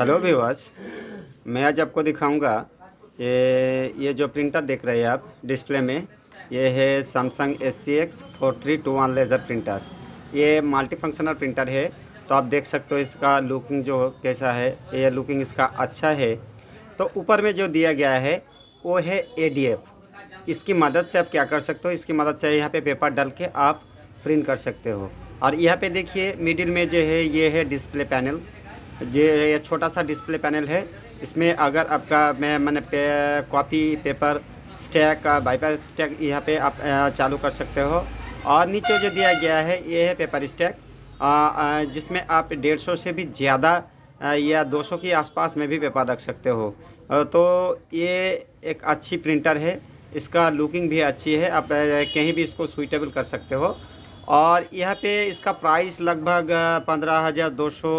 hello viewers मैं आज आपको दिखाऊंगा ये ये जो प्रिंटर देख रहे हैं आप डिस्प्ले में ये है Samsung S C X four three two one laser printer ये मल्टी फंक्शनल प्रिंटर है तो आप देख सकते हो इसका लुकिंग जो कैसा है ये लुकिंग इसका अच्छा है तो ऊपर में जो दिया गया है वो है ए डी एफ इसकी मदद से आप क्या कर सकते हो इसकी मदद से यहाँ पे पेपर डाल के आप प्रिंट कर सकते हो और यहाँ पे देखिए मिडिल में जो है ये है डिस्प्ले पैनल जे ये छोटा सा डिस्प्ले पैनल है इसमें अगर आपका मैं मैंने पे, copy paper stack wiper stack यहाँ पे आप चालू कर सकते हो और नीचे जो दिया गया है ये है पेपर स्टैक जिसमें आप डेढ़ सौ से भी ज़्यादा या दो सौ के आसपास में भी पेपर रख सकते हो तो ये एक अच्छी प्रिंटर है इसका लुकिंग भी अच्छी है आप कहीं भी इसको सुइटेबल कर सकते हो और यहाँ पे इसका प्राइस लगभग पंद्रह हज़ार दो सौ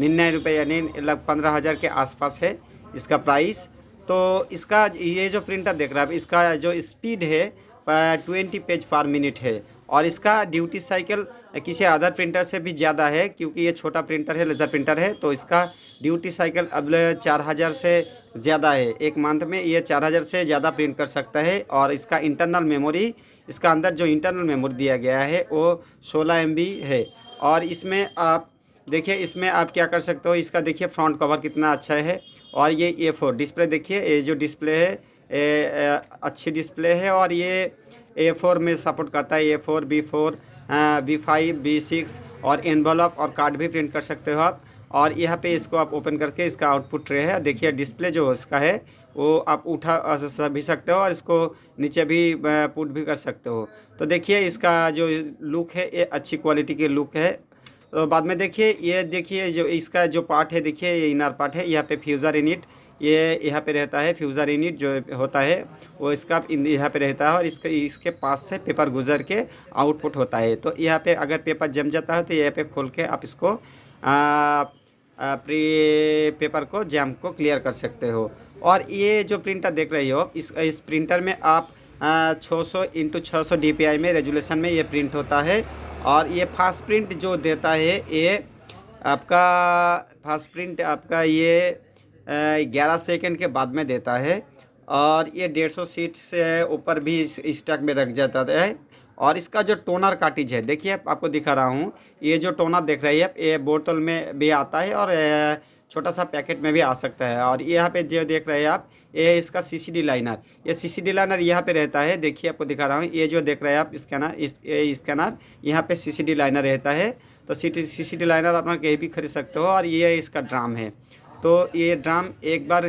निन्यानवे रुपये यानी लगभग पंद्रह हज़ार के आसपास है इसका प्राइस तो इसका ये जो प्रिंटर देख रहा है इसका जो स्पीड है ट्वेंटी पेज पर मिनट है और इसका ड्यूटी साइकिल किसी अदर प्रिंटर से भी ज़्यादा है क्योंकि ये छोटा प्रिंटर है लेज़र प्रिंटर है तो इसका ड्यूटी साइकिल अब चार हज़ार से ज़्यादा है एक मंथ में ये चार हज़ार से ज़्यादा प्रिंट कर सकता है और इसका इंटरनल मेमोरी इसका अंदर जो इंटरनल मेमोरी दिया गया है वो सोलह एम है और इसमें आप देखिए इसमें आप क्या कर सकते हो इसका देखिए फ्रंट कवर कितना अच्छा है और ये ए फोर डिस्प्ले देखिए ये जो डिस्प्ले है ए, ए, अच्छी डिस्प्ले है और ये ए फोर में सपोर्ट करता है A four B four B five B six और एनवलप और कार्ड भी प्रिंट कर सकते हो आप और यहाँ पे इसको आप ओपन करके इसका आउटपुट रहे है देखिए डिस्प्ले जो इसका है वो आप उठा भी सकते हो और इसको नीचे भी पुट भी कर सकते हो तो देखिए इसका जो लुक है ये अच्छी क्वालिटी की लुक है तो बाद में देखिए ये देखिए जो इसका जो पार्ट है देखिए ये इनर पार्ट है यहाँ पे फ्यूज़र इनिट ये यहाँ पे रहता है फ्यूज़र यूनिट जो होता है वो इसका यहाँ पे रहता है और इसके इसके पास से पेपर गुजर के आउटपुट होता है तो यहाँ पे अगर पेपर जम जाता है तो यहाँ पे खोल के आप इसको आ, प्री पेपर को जैम को क्लियर कर सकते हो और ये जो प्रिंटर देख रहे हो इस इस प्रिंटर में आप छः सौ इंटू छः सौ डी में रेजुलेशन में ये प्रिंट होता है और ये फास्ट प्रिंट जो देता है ये आपका फास्ट प्रिंट आपका ये ग्यारह सेकेंड के बाद में देता है और ये डेढ़ सौ सीट से ऊपर भी स्टॉक में रख जाता है और इसका जो टोनर काटिज है देखिए आपको दिखा रहा हूँ ये जो टोनर देख रही है ये बोतल में भी आता है और छोटा सा पैकेट में भी आ सकता है और यहाँ पे जो देख रहे हैं आप ये इसका सीसीडी लाइनर ये सीसीडी लाइनर यहाँ पे रहता है देखिए आपको दिखा रहा हूँ ये जो देख रहे हैं आप स्कैनर इस स्कैनर यहाँ पे सीसीडी लाइनर रहता है तो सी सीसीडी लाइनर आप कहीं भी खरीद सकते हो और ये इसका ड्राम है तो ये ड्राम एक बार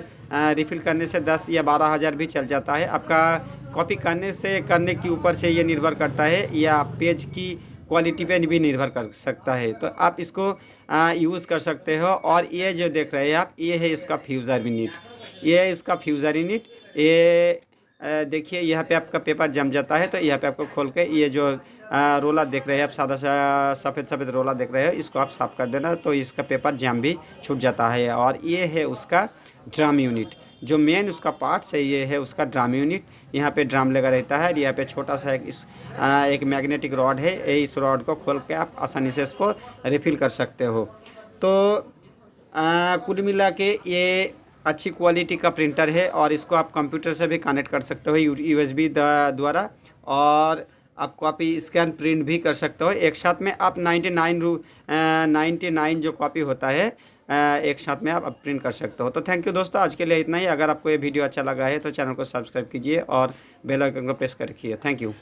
रिफ़िल करने से दस या बारह हज़ार भी चल जाता है आपका कॉपी करने से करने के ऊपर से ये निर्भर करता है या पेज की क्वालिटी पे भी निर्भर कर सकता है तो आप इसको यूज़ कर सकते हो और ये जो देख रहे हैं आप ये है इसका फ्यूज़र यूनिट ये है इसका फ्यूज़र यूनिट ये देखिए यहाँ पे आपका पेपर जम जाता है तो यहाँ पे आपको खोल के ये जो रोला देख रहे हैं आप सादा सा सफ़ेद सफ़ेद रोला देख रहे हो इसको आप साफ़ कर देना तो इसका पेपर जम भी छूट जाता है और ये है उसका ड्राम यूनिट जो मेन उसका पार्ट है ये है उसका ड्राम यूनिट यहाँ पे ड्राम लगा रहता है यहाँ पे छोटा सा एक इस आ, एक मैग्नेटिक रॉड है इस रॉड को खोल के आप आसानी से इसको रिफिल कर सकते हो तो कुल मिला के ये अच्छी क्वालिटी का प्रिंटर है और इसको आप कंप्यूटर से भी कनेक्ट कर सकते हो यू एस द्वारा और आप कॉपी स्कैन प्रिंट भी कर सकते हो एक साथ में आप नाइन्टी नाइन रू नाइन्टी नाइन जो कॉपी होता है एक साथ में आप प्रिंट कर सकते हो तो थैंक यू दोस्तों आज के लिए इतना ही अगर आपको ये वीडियो अच्छा लगा है तो चैनल को सब्सक्राइब कीजिए और बेल आइकन को प्रेस कर रखिए थैंक यू